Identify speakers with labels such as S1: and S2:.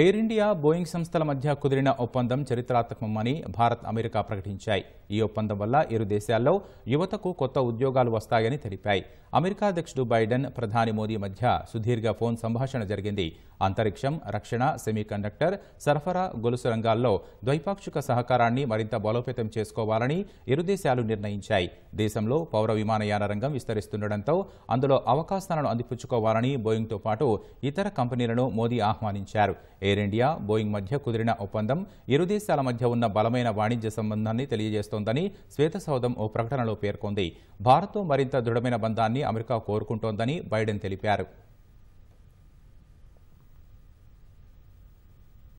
S1: air India Boeing సంస్థల మధ్య కుదిరిన ఒప్పందం చరిత్రాత్మకమని భారత్ అమెరికా ప్రకటించాయి ఈ ఒప్పందం వల్ల ఇరు దేశాల్లో యువతకు కొత్త ఉద్యోగాలు వస్తాయని తెలిపాయి అమెరికా అధ్యక్షుడు బైడెన్ ప్రధాని మోదీ మధ్య సుదీర్ఘ ఫోన్ సంభాషణ జరిగింది అంతరిక్షం రక్షణ సెమీకండక్టర్ సరఫరా గొలుసు రంగాల్లో ద్వైపాక్షిక సహకారాన్ని మరింత బలోపేతం చేసుకోవాలని ఇరు దేశాలు నిర్ణయించాయి దేశంలో పౌర విమానయాన రంగం విస్తరిస్తుండటంతో అందులో అవకాశాలను అందిపుచ్చుకోవాలని బోయింగ్తో పాటు ఇతర కంపెనీలను మోదీ ఆహ్వానించారు ఎయిర్ ఇండియా బోయింగ్ మధ్య కుదిరిన ఒప్పందం ఇరు దేశాల మధ్య ఉన్న బలమైన వాణిజ్య సంబంధాన్ని తెలియజేస్తోందని శ్వేతసౌధం ఓ ప్రకటనలో పేర్కొంది భారత్తో మరింత దృఢమైన బంధాన్ని అమెరికా కోరుకుంటోందని బైడెన్ తెలిపారు